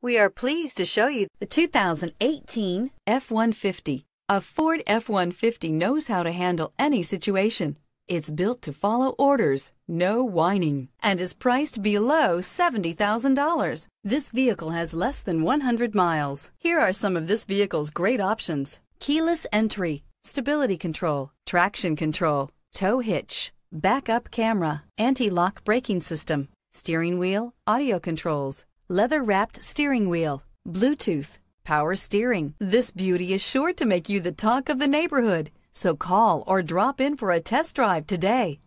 We are pleased to show you the 2018 F-150. A Ford F-150 knows how to handle any situation. It's built to follow orders, no whining, and is priced below $70,000. This vehicle has less than 100 miles. Here are some of this vehicle's great options. Keyless entry, stability control, traction control, tow hitch, backup camera, anti-lock braking system, steering wheel, audio controls, leather wrapped steering wheel, Bluetooth, power steering. This beauty is sure to make you the talk of the neighborhood, so call or drop in for a test drive today.